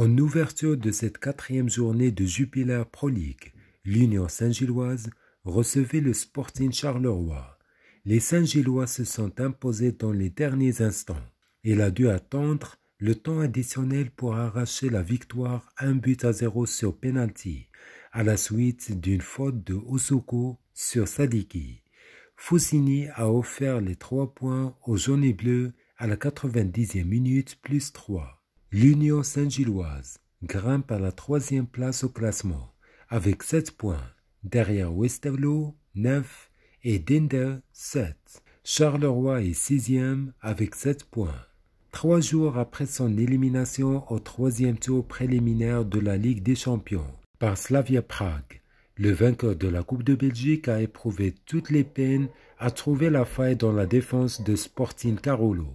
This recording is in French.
En ouverture de cette quatrième journée de Jupiler Pro League, l'Union Saint-Gilloise recevait le Sporting Charleroi. Les Saint-Gillois se sont imposés dans les derniers instants. Il a dû attendre le temps additionnel pour arracher la victoire un but à zéro sur penalty, à la suite d'une faute de Osoko sur Sadiki. Foussini a offert les trois points aux jaunes et bleus à la 90e minute plus 3. L'Union Saint-Gilloise grimpe à la troisième place au classement avec 7 points, derrière Westerlo 9 et Dinder 7. Charleroi est sixième avec 7 points. Trois jours après son élimination au troisième tour préliminaire de la Ligue des Champions par Slavia Prague, le vainqueur de la Coupe de Belgique a éprouvé toutes les peines à trouver la faille dans la défense de Sporting Carolo.